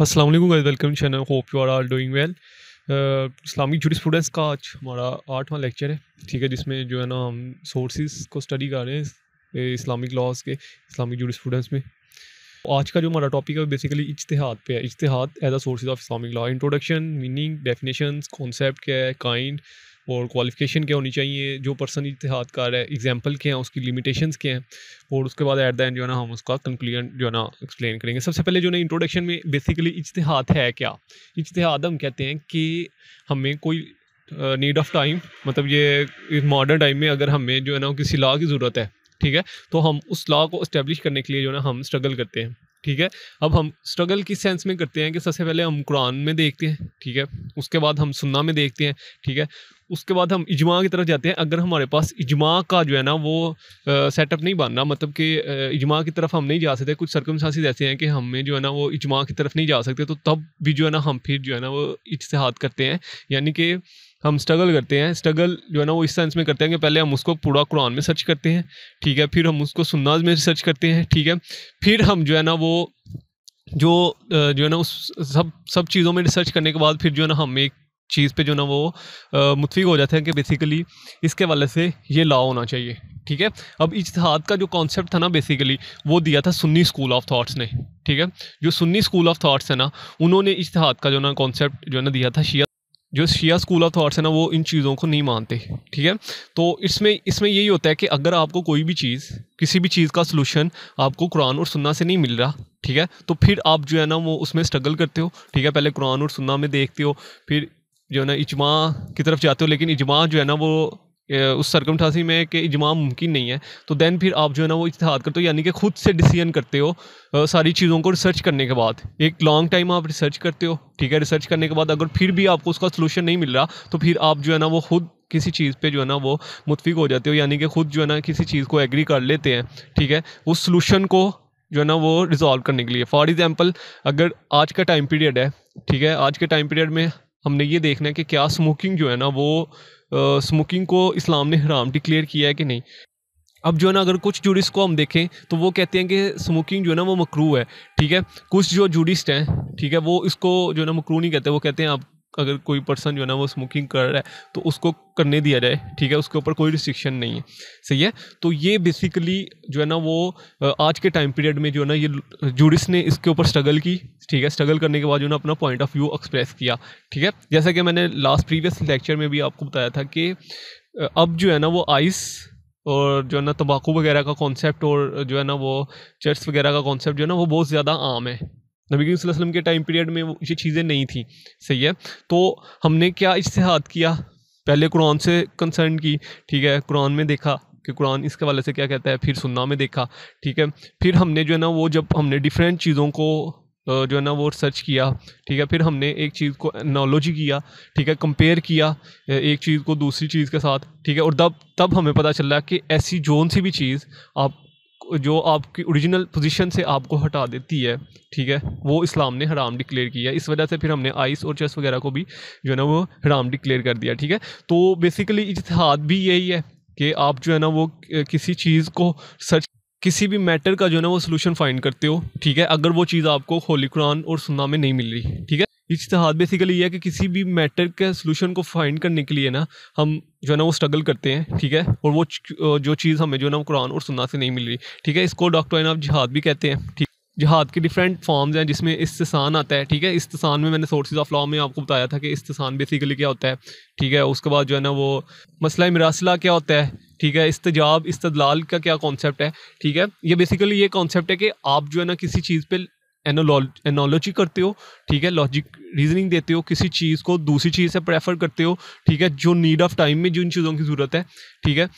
असल guys welcome channel hope you are are doing well Islamic जुडी students का आज हमारा आठवां लेक्चर है ठीक है जिसमें जो है ना हम सोर्सेज को स्टडी कर रहे हैं इस्लामिक लॉज के इस्लामिक जुडी स्टूडेंट्स में आज का जो हमारा टॉपिक है बेसिकली इजतहाद पे है इजतहाद as a sources of Islamic law introduction meaning definition concept क्या है काइंड और क्वालिफिकेशन क्या होनी चाहिए जो पर्सन इतिहादकार है एग्जाम्पल क्या हैं उसकी लिमिटेशंस क्या हैं और उसके बाद एट द एंड जो है ना हम उसका कंक्लूजन जो है ना एक्सप्लेन करेंगे सबसे पहले जो ना इंट्रोडक्शन में बेसिकली इजतहाद है क्या इजतहाद हम कहते हैं कि हमें कोई नीड ऑफ टाइम मतलब ये मॉडर्न टाइम में अगर हमें जो है ना किसी लॉ की ज़रूरत है ठीक है तो हम उस लॉ को इस्टेब्लिश करने के लिए जो है ना हम स्ट्रगल करते हैं ठीक है अब हम स्ट्रगल किस सेंस में करते हैं कि सबसे पहले हम कुरान में देखते हैं ठीक है उसके बाद हम सुन्ना में देखते हैं ठीक है उसके बाद हम इजमा की तरफ जाते हैं अगर हमारे पास इजमा का जो है ना वो सेटअप नहीं बनना मतलब कि इजमा की तरफ हम नहीं जा सकते कुछ सरकमसांसिस ऐसे हैं कि हमें जो है ना वो इजमा की तरफ नहीं जा सकते तो तब भी जो है ना हम फिर जो है ना वो इश्तहाद करते हैं यानी कि हम स्ट्रगल करते हैं स्ट्रगल जो है ना वो इस सेंस में करते हैं कि पहले हम उसको पूरा कुरान में सर्च करते हैं ठीक है फिर हम उसको सुन्नाज में सर्च करते हैं ठीक है फिर हम जो है ना वो जो जो है ना उस सब सब चीज़ों में रिसर्च करने के बाद फिर जो है ना हम एक चीज़ पे जो ना वो मुतफिक हो जाते हैं कि बेसिकली इसके वाले से ये लॉ होना चाहिए ठीक है अब इजहाद का जो कॉन्सेप्ट था ना बेसिकली वो दिया था सुन्नी स्कूल ऑफ थाट्स ने ठीक है जो सुन्नी स्कूल ऑफ थाट्स है ना उन्होंने इजतहाद का जो ना कॉन्सेप्ट जो है ना दिया था शिया जो शिया स्कूल ऑफ थाट्स है ना वो इन चीज़ों को नहीं मानते ठीक है तो इसमें इसमें यही होता है कि अगर आपको कोई भी चीज़ किसी भी चीज़ का सोलूशन आपको कुरान और सुन्ना से नहीं मिल रहा ठीक है तो फिर आप जो है ना वो उसमें स्ट्रगल करते हो ठीक है पहले कुरान और सुन्ना में देखते हो फिर जो है ना इजमा की तरफ जाते हो लेकिन इजमा जो है ना वो उस सरकम में कि इजमा मुमकिन नहीं है तो दैन फिर आप जो है ना वो इतिहाद करते हो यानी कि खुद से डिसीजन करते हो सारी चीज़ों को रिसर्च करने के बाद एक लॉन्ग टाइम आप रिसर्च करते हो ठीक है रिसर्च करने के बाद अगर फिर भी आपको उसका सोलूशन नहीं मिल रहा तो फिर आप जो है ना वो खुद किसी चीज़ पे जो है ना वो मुतफिक हो जाते हो यानी कि खुद जो है ना किसी चीज़ को एग्री कर लेते हैं ठीक है उस सोलूशन को जो है ना वो रिजॉल्व करने के लिए फॉर एग्ज़ाम्पल अगर आज का टाइम पीरियड है ठीक है आज के टाइम पीरियड में हमने ये देखना है कि क्या स्मोकिंग जो है ना वो स्मोकिंग को इस्लाम ने हराम डिक्लेयर किया है कि नहीं अब जो है ना अगर कुछ जूडिस्ट को हम देखें तो वो कहते हैं कि स्मोकिंग जो है ना वो मकरू है ठीक है कुछ जो जूडिस्ट हैं ठीक है वो इसको जो है ना मकरू नहीं कहते वो कहते हैं आप अगर कोई पर्सन जो है ना वो स्मोकिंग कर रहा है तो उसको करने दिया जाए ठीक है उसके ऊपर कोई रिस्ट्रिक्शन नहीं है सही है तो ये बेसिकली जो है ना वो आज के टाइम पीरियड में जो है ना ये जूडिस ने इसके ऊपर स्ट्रगल की ठीक है स्ट्रगल करने के बाद जो है ना अपना पॉइंट ऑफ व्यू एक्सप्रेस किया ठीक है जैसा कि मैंने लास्ट प्रीवियस लेक्चर में भी आपको बताया था कि अब जो है ना वो आइस और जो है ना तम्बाकू वगैरह का कॉन्सेप्ट और जो है ना वो चर्च वगैरह का कॉन्सेप्ट जो है ना वो बहुत ज़्यादा आम है नबी वसल्लम के टाइम पीरियड में ये चीज़ें नहीं थी सही है तो हमने क्या इश्तहाद किया पहले कुरान से कंसर्न की ठीक है कुरान में देखा कि कुरान इसके वाले से क्या कहता है फिर सुन्ना में देखा ठीक है फिर हमने जो है ना वो जब हमने डिफरेंट चीज़ों को जो है ना वो सर्च किया ठीक है फिर हमने एक चीज़ को एनोलॉजी किया ठीक है कंपेयर किया एक चीज़ को दूसरी चीज़ के साथ ठीक है और तब तब हमें पता चला कि ऐसी जोन सी भी चीज़ आप जो आपकी ओरिजिनल पोजीशन से आपको हटा देती है ठीक है वो इस्लाम ने हराम डिक्लेयर किया इस वजह से फिर हमने आइस और चेस वगैरह को भी जो है ना वो हराम डिक्लेयर कर दिया ठीक है तो बेसिकली इतिहाद भी यही है कि आप जो है ना वो किसी चीज़ को सर्च किसी भी मैटर का जो है ना वो सोल्यूशन फाइंड करते हो ठीक है अगर वो चीज़ आपको होली कुरान और सुन्ना में नहीं मिल रही ठीक है इजतहाद बेसिकली ये है कि किसी भी मैटर के सोल्यूशन को फाइंड करने के लिए ना हम जो है ना वो स्ट्रगल करते हैं ठीक है और वो जो चीज़ हमें जो है ना कुरान और सुन्ना से नहीं मिल रही ठीक है इसको डॉक्टर ऑफ जिहाद भी कहते हैं ठीक जहाद के डिफरेंट फॉर्म्स हैं जिसमें इस्तेसान आता है ठीक है इस्तेसान में मैंने सोर्सेज ऑफ लॉ में आपको बताया था कि इस्तान बेसिकली क्या होता है ठीक है उसके बाद जो है ना वो मसला मरासला क्या होता है ठीक है इस्तजाब इस्तदलाल का क्या कॉन्सेप्ट है ठीक है ये बेसिकली ये कॉन्सेप्ट है कि आप जो है ना किसी चीज़ पर एनोलॉजी करते हो ठीक है लॉजिक रीजनिंग देते हो किसी चीज़ को दूसरी चीज़ से प्रेफर करते हो ठीक है जो नीड ऑफ टाइम में जिन चीज़ों की ज़रूरत है ठीक है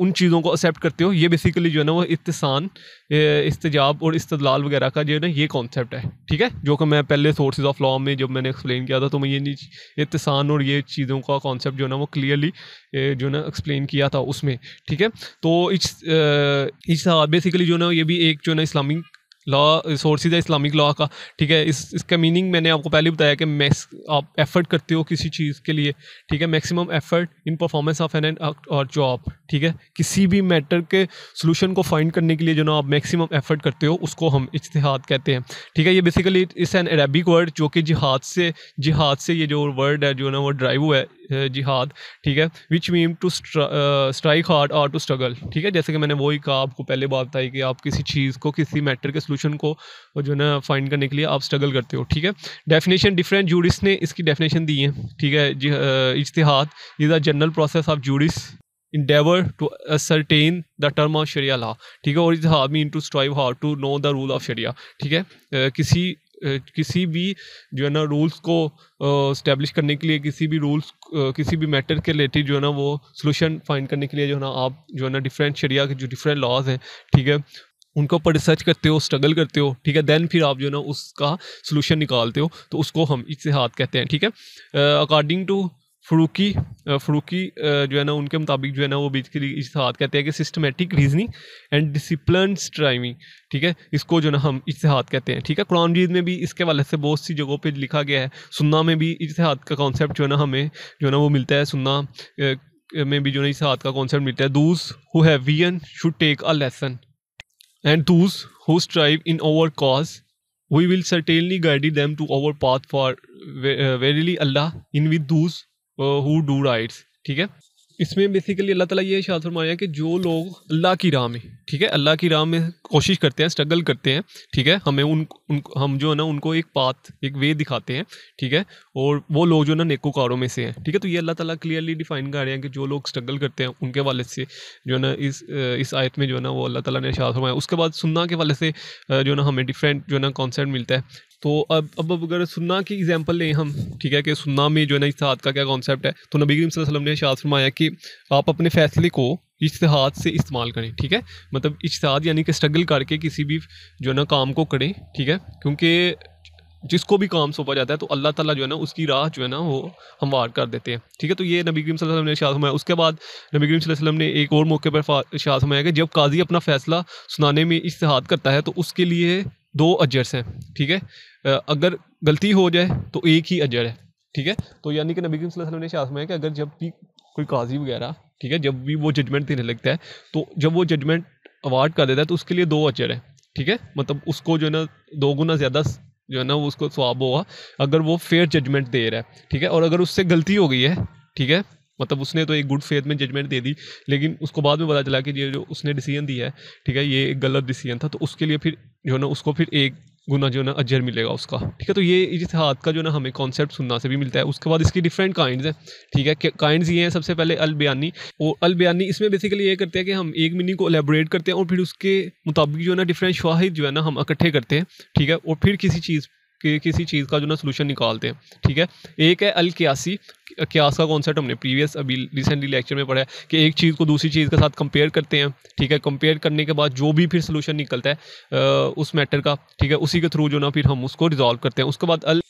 उन चीज़ों को एक्सेप्ट करते हो ये बेसिकली जो है ना वो इतसान इस्तजाब और इस्तलाल वगैरह का जो है ना ये कॉन्सेप्ट है ठीक है जो कि मैं पहले सोर्सेज ऑफ लॉ में जब मैंने एक्सप्लेन किया था तो मैं ये इतसान और ये चीज़ों का कॉन्सेप्ट जो है ना वो क्लियरली जो है ना एक्सप्लेन किया था उसमें ठीक है तो इस इस बेसिकली हाँ, जो है ना ये भी एक जो है ना इस्लामिक लॉ सोर्सेज है इस्लामिक लॉ का ठीक है इस इसका मीनिंग मैंने आपको पहले बताया कि मैक्स आप एफर्ट करते हो किसी चीज़ के लिए ठीक है maximum effort in performance of an end और जॉब ठीक है किसी भी मैटर के सोल्यूशन को फाइंड करने के लिए जो ना आप मैक्सिमम एफर्ट करते हो उसको हम इश्तहाद कहते हैं ठीक है ये बेसिकली इस एन अरेबिक वर्ड जो कि जिहाद से जिहाद से ये जो वर्ड है जो ना वो ड्राइव हुआ है जिहाद ठीक है which mean to strike hard और टू स्ट्रगल ठीक है जैसे कि मैंने वही कहा आपको पहले बात बताई कि आप किसी चीज़ को किसी मैटर के सोल्यूशन को जो है ना फाइंड करने के लिए आप स्ट्रगल करते हो ठीक है डेफिनेशन डिफरेंट जूडिस ने इसकी डेफिनेशन दी है ठीक है इश्तहाद is a general process of जूडिस endeavour to ascertain the term of Sharia law ठीक है और is mean to strive how to know the rule of Sharia ठीक है किसी किसी भी जो है ना रूल्स को इस्टेब्लिश करने के लिए किसी भी रूल्स किसी भी मैटर के रिलेटेड जो है ना वो सोल्यूशन फाइंड करने के लिए जो है ना आप जो है ना डिफरेंट शरिया के जो डिफरेंट लॉज हैं ठीक है उनके ऊपर रिसर्च करते हो स्ट्रगल करते हो ठीक है देन फिर आप जो है ना उसका सोल्यूशन निकालते हो तो उसको हम इतिहाद कहते हैं ठीक है अकॉर्डिंग टू फ्रूकी फ्रूकी uh, uh, जो है ना उनके मुताबिक जो है ना वो बेसिकली इस इतिहाद कहते हैं कि systematic reasoning and discipline driving ठीक है इसको जो ना हम इतिहाद कहते हैं ठीक है कुरान रीज में भी इसके वाले से बहुत सी जगहों पे लिखा गया है सुन्ना में भी इतिहाद का कॉन्सेप्ट जो है ना हमें जो है ना वो मिलता है सुन्ना uh, में भी जो है इतिहाद का कॉन्सेप्ट मिलता है दूस हु हैवियन should take a lesson and those who strive in over cause we will certainly guide them to over path for verily Allah in with those who do rights ठीक है इसमें बेसिकली अल्लाह ताला ये शाद फरमाया कि जो लोग अल्लाह की राह में ठीक है अल्लाह की राह में कोशिश करते हैं स्ट्रगल करते हैं ठीक है हमें उन, उन हम जो है ना उनको एक पाथ एक वे दिखाते हैं ठीक है और वो लोग जो है ना नेकोकारों में से हैं ठीक है तो ये अल्लाह ताला क्लियरली डिफाइन कर रहे हैं कि जो लोग स्ट्रगल करते हैं उनके वाले से जो है ना इस इस आयत में जो है ना वो अल्लाह ताला ने शाद फरमाया उसके बाद सुन्ना के वाले से जो है ना हमें डिफरेंट जो है ना कॉन्सेप्ट मिलता है तो अब अब अगर सुन्ना की एग्जांपल लें हम ठीक है कि सुन्ना में जो है ना इस का क्या कॉन्सेप्ट है तो नबी करीम वसल्लम ने शाद फरमाया कि आप अपने फैसले को इश्तहाद से इस्तेमाल करें ठीक है मतलब इश्तहाद यानी कि स्ट्रगल करके किसी भी जो है ना काम को करें ठीक है क्योंकि जिसको भी काम सौंपा जाता है तो अल्लाह ताला जो है ना उसकी राह जो है ना वो हमवार कर देते हैं ठीक है तो ये नबी करीम वसल्लम ने शाह उसके बाद नबी करीम वसल्लम ने एक और मौके पर शाह हमाया कि जब काजी अपना फ़ैसला सुनाने में इश्तहाद करता है तो उसके लिए दो अजर्स हैं ठीक है अगर गलती हो जाए तो एक ही अजर है ठीक है तो यानी कि नबी करीम वसल्लम ने शाह हमाया कि अगर जब भी कोई काजी वगैरह ठीक है जब भी वो जजमेंट देने लगता है तो जब वो जजमेंट अवार्ड कर देता है तो उसके लिए दो अचर है ठीक है मतलब उसको जो है ना दो गुना ज़्यादा जो है ना वो उसको स्वाब होगा अगर वो फेयर जजमेंट दे रहा है ठीक है और अगर उससे गलती हो गई है ठीक है मतलब उसने तो एक गुड फेथ में जजमेंट दे दी लेकिन उसको बाद में पता चला कि ये जो उसने डिसीजन दिया है ठीक है ये एक गलत डिसीजन था तो उसके लिए फिर जो है ना उसको फिर एक गुना जो है ना अजर मिलेगा उसका ठीक है तो ये इस हाथ का जो ना हमें कॉन्सेप्ट सुनना से भी मिलता है उसके बाद इसकी डिफरेंट काइंड है ठीक है काइंड ये हैं सबसे पहले बयानी और बयानी इसमें बेसिकली ये करते हैं कि हम एक मीनिंग को एलेबोरेट करते हैं और फिर उसके मुताबिक जो है ना डिफरेंट शवाहिद जो है ना हम इकट्ठे करते हैं ठीक है और फिर किसी चीज़ कि किसी चीज़ का जो ना सोल्यूशन निकालते हैं ठीक है एक है अल क्यासी क्यास का कॉन्सेप्ट हमने प्रीवियस अभी रिसेंटली लेक्चर में पढ़ा है कि एक चीज़ को दूसरी चीज़ के साथ कंपेयर करते हैं ठीक है कंपेयर करने के बाद जो भी फिर सोल्यूशन निकलता है उस मैटर का ठीक है उसी के थ्रू जो ना फिर हम उसको रिजॉल्व करते हैं उसके बाद अल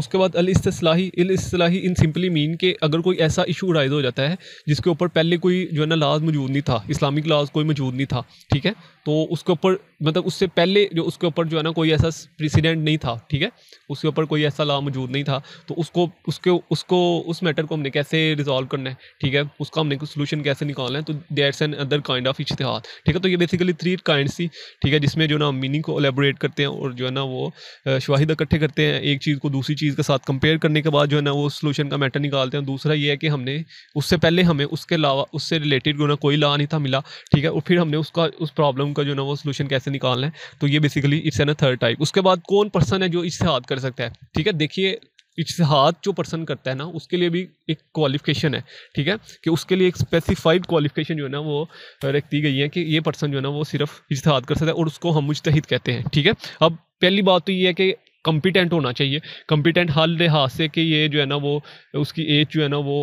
उसके बाद अल असलाही अल असलाही इन सिंपली मीन के अगर कोई ऐसा इशू राइज हो जाता है जिसके ऊपर पहले कोई जो है ना लाज मौजूद नहीं था इस्लामिक लाज कोई मौजूद नहीं था ठीक है तो उसके ऊपर मतलब उससे पहले जो उसके ऊपर जो है ना कोई ऐसा प्रेसिडेंट नहीं था ठीक है उसके ऊपर कोई ऐसा लॉ मौजूद नहीं था तो उसको उसके उसको उस मैटर को हमने कैसे रिजॉल्व करना है ठीक है उसका हमने सोल्यूशन कैसे निकालना है तो that's an other kind of इश्तहार ठीक है तो ये बेसिकली थ्री काइंड थी ठीक है जिसमें जो ना मीनिंग को एलेबोरेट करते हैं और जो है ना वो शवाहिद इकट्ठे करते हैं एक चीज़ को दूसरी चीज़ के साथ कंपेयर करने के बाद जो है ना वो सोल्यूशन का मैटर निकालते हैं दूसरा ये है कि हमने उससे पहले हमें उसके अलावा उससे रिलेटेड जो ना कोई लॉ नहीं था मिला ठीक है और फिर हमने उसका उस प्रॉब्लम प्रॉब्लम का जो ना वो सोल्यूशन कैसे निकालना है तो ये basically it's an third type उसके बाद कौन पर्सन है जो इश्तहाद कर सकता है ठीक है देखिए इश्तहाद जो पर्सन करता है ना उसके लिए भी एक क्वालिफिकेशन है ठीक है कि उसके लिए एक स्पेसिफाइड क्वालिफिकेशन जो है ना वो रख दी गई है कि ये पर्सन जो है ना वो सिर्फ इश्तहाद कर सकता है और उसको हम मुश्तहिद कहते हैं ठीक है अब पहली बात तो ये है कि कम्पिटेंट होना चाहिए कम्पिटेंट हर लिहाज से कि ये जो है ना वो उसकी एज जो है ना वो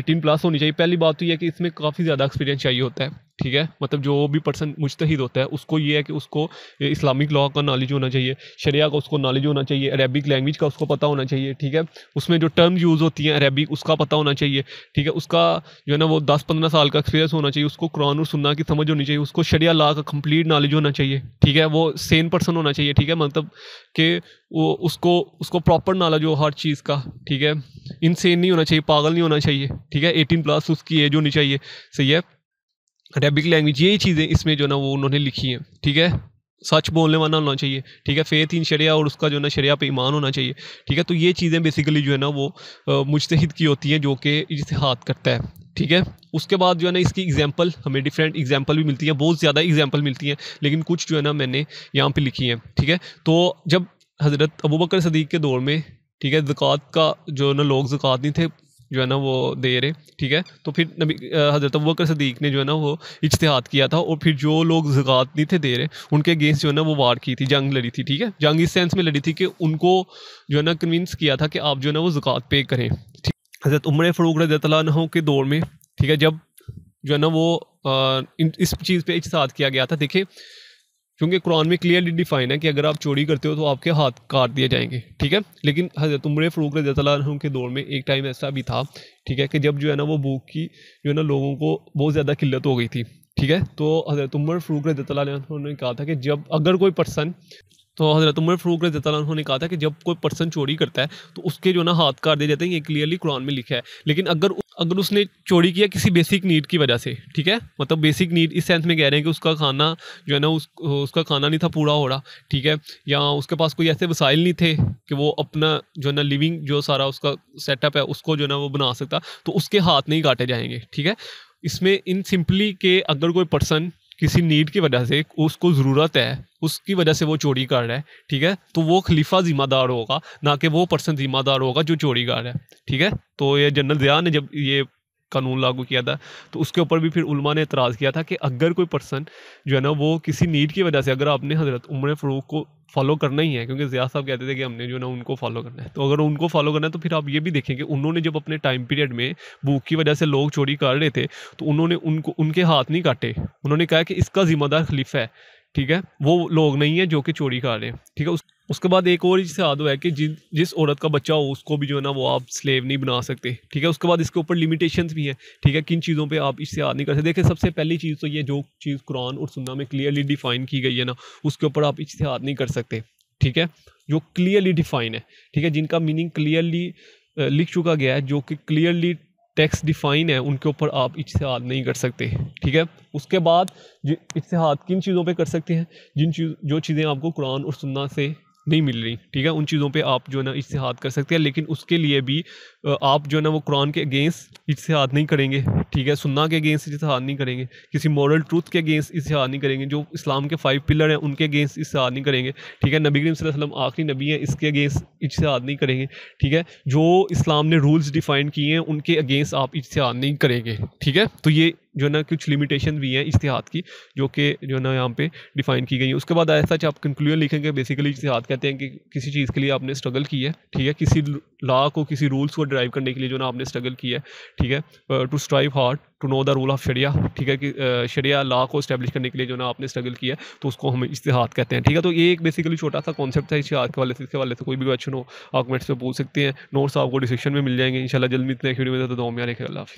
एटीन प्लस होनी चाहिए पहली बात तो ये है कि इसमें काफ़ी ज़्यादा एक्सपीरियंस चाहिए होता है ठीक है मतलब जो भी पर्सन मुश्तद होता है उसको ये है कि उसको इस्लामिक लॉ का नॉलेज होना चाहिए शरिया का उसको नॉलेज होना चाहिए अरेबिक लैंग्वेज का उसको पता होना चाहिए ठीक है उसमें जो टर्म यूज़ होती हैं अरेबिक उसका पता होना चाहिए ठीक है उसका जो है ना वो दस पंद्रह साल का एक्सपीरियंस होना चाहिए उसको कुरान और सुनना की समझ होनी चाहिए उसको शरिया लॉ का कम्प्लीट नॉलेज होना चाहिए ठीक है वो सेम पर्सन होना चाहिए ठीक है मतलब कि वो उसको उसको प्रॉपर नॉलेज हो हर चीज़ का ठीक है इनसेन नहीं होना चाहिए पागल नहीं होना चाहिए ठीक है एटीन प्लस उसकी एज होनी चाहिए सही है अरेबिक लैंग्वेज यही चीज़ें इसमें जो ना वो उन्होंने लिखी हैं ठीक है सच बोलने वाला होना चाहिए ठीक है फेथ इन शरिया और उसका जो है ना शरिया पे ईमान होना चाहिए ठीक है तो ये चीज़ें बेसिकली जो है ना वो मुश्तद की होती हैं जो कि जिसे हाथ करता है ठीक है उसके बाद जो है ना इसकी एग्जांपल हमें डिफरेंट एग्जांपल भी मिलती हैं बहुत ज़्यादा एग्जांपल मिलती हैं लेकिन कुछ जो है ना मैंने यहाँ पे लिखी हैं ठीक है तो जब हज़रत अबू बकर सदीक के दौर में ठीक है ज़क़़त का जो ना लोग ज़क़़त नहीं थे जो है ना वो दे रहे ठीक है तो फिर नबी हज़रत वक्र सदीक ने जो है ना वो इश्तहाद किया था और फिर जो लोग जक़ात नहीं थे दे रहे उनके अगेंस्ट जो है ना वो वार की थी जंग लड़ी थी ठीक है जंग इस सेंस में लड़ी थी कि उनको जो है ना कन्विंस किया था कि आप जो है ना वो जक़ात पे करें ठीक हज़रत उम्र फ़रूक रजतों के दौर में ठीक है जब जो है ना वो आ, इस चीज़ पर इश्तहाद किया गया था देखिए क्योंकि कुरान में क्लियरली डिफाइन है कि अगर आप चोरी करते हो तो आपके हाथ काट दिए जाएंगे ठीक है लेकिन हजरत उम्र फ़रूक रजू के दौर में एक टाइम ऐसा भी था ठीक है कि जब जो है ना वो भूख की जो है ना लोगों को बहुत ज़्यादा किल्लत हो गई थी ठीक है तो हजरत उम्र फ़रूक रजू ने कहा था कि जब अगर कोई पर्सन तो हज़रत उमर फ़रूक रजी उन्होंने कहा था कि जब कोई पर्सन चोरी करता है तो उसके जो ना हाथ काट दिए जाते हैं ये क्लियरली कुरान में लिखा है लेकिन अगर अगर उसने चोरी किया किसी बेसिक नीड की वजह से ठीक है मतलब बेसिक नीड इस सेंस में कह रहे हैं कि उसका खाना जो है ना उस उसका खाना नहीं था पूरा हो रहा ठीक है या उसके पास कोई ऐसे वसाइल नहीं थे कि वो अपना जो है ना लिविंग जो सारा उसका सेटअप है उसको जो है ना वो बना सकता तो उसके हाथ नहीं काटे जाएंगे ठीक है इसमें इन सिंपली के अगर कोई पर्सन किसी नीड की वजह से उसको ज़रूरत है उसकी वजह से वो चोरी कर रहा है ठीक है तो वो खलीफा जिम्मेदार होगा ना कि वो पर्सन जिम्मेदार होगा जो चोरी कर रहा है ठीक है तो ये जनरल ज़िया ने जब ये कानून लागू किया था तो उसके ऊपर भी फिर उलमा ने एतराज़ किया था कि अगर कोई पर्सन जो है ना वो किसी नीड की वजह से अगर आपने हज़रत उम्र फ़रूक को फॉलो करना ही है क्योंकि ज़िया साहब कहते थे कि हमने जो ना उनको फॉलो करना है तो अगर उनको फॉलो करना है तो फिर आप ये भी देखें कि उन्होंने जब अपने टाइम पीरियड में भूख की वजह से लोग चोरी कर रहे थे तो उन्होंने उनको उनके हाथ नहीं काटे उन्होंने कहा कि इसका ज़िम्मेदार खलीफा है ठीक है वो लोग नहीं है जो कि चोरी कर रहे हैं ठीक है उस उसके बाद एक और इससे आदो है कि जिन जिस औरत का बच्चा हो उसको भी जो है ना वो आप स्लेव नहीं बना सकते ठीक है उसके बाद इसके ऊपर लिमिटेशंस भी हैं ठीक है किन चीज़ों पे आप इससे याद नहीं कर सकते देखिए सबसे पहली चीज़ तो ये जो चीज़ कुरान और सुन्ना में क्लियरली डिफाइन की गई है ना उसके ऊपर आप इससे याद नहीं कर सकते ठीक है जो क्लियरली डिफाइन है ठीक है जिनका मीनिंग क्लियरली लिख चुका गया है जो कि क्लियरली टेक्स डिफाइन है उनके ऊपर आप इश्तहाद नहीं कर सकते ठीक है उसके बाद जो इश्तहाद किन चीज़ों पे कर सकते हैं जिन चीज़ जो चीज़ें आपको कुरान और सुन्ना से नहीं मिल रही ठीक है उन चीज़ों पे आप जो है ना इश्तहाद कर सकते हैं लेकिन उसके लिए भी आप जो है ना वो कुरान के अगेंस्ट इश्तहाद नहीं करेंगे ठीक है सुन्ना के अगेंस्ट इश्तहाद नहीं करेंगे किसी मॉरल ट्रूथ के अगेंस्ट इश्तहाद नहीं करेंगे जो इस्लाम के फाइव पिलर हैं उनके अगेंस्ट इश्तहाद नहीं करेंगे ठीक है नबी करीम वसल्लम आखिरी नबी हैं इसके अगेंस्ट इश्तहाद नहीं करेंगे ठीक है जो इस्लाम ने रूल्स डिफाइन किए हैं उनके अगेंस्ट आप इश्तहाद नहीं करेंगे ठीक है तो ये जो ना कुछ लिमिटेशन भी हैं इश्तिहाद की जो कि जो ना यहाँ पे डिफाइन की गई है उसके बाद ऐसा आप कंक्लूजन लिखेंगे बेसिकली इश्तिहाद कहते हैं कि किसी चीज़ के लिए आपने स्ट्रगल की है ठीक है किसी लॉ को किसी रूल्स को ड्राइव करने के लिए जो ना आपने स्ट्रगल किया है ठीक है to strive hard to know the rule of Sharia ठीक है कि शरिया uh, लॉ को स्टैब्लिश करने के लिए जो ना आपने स्ट्रगल किया तो उसको हम इश्तिहाद कहते हैं ठीक है तो ये एक बेसिकली छोटा सा कॉन्सेप्ट था इश्तिहाद के वाले से इसके वाले से कोई भी क्वेश्चन हो आप कमेंट्स में पूछ सकते हैं नोट्स आपको डिस्क्रिप्शन में मिल जाएंगे इंशाल्लाह जल्द मिलते खेड़ी में तो दो में रखे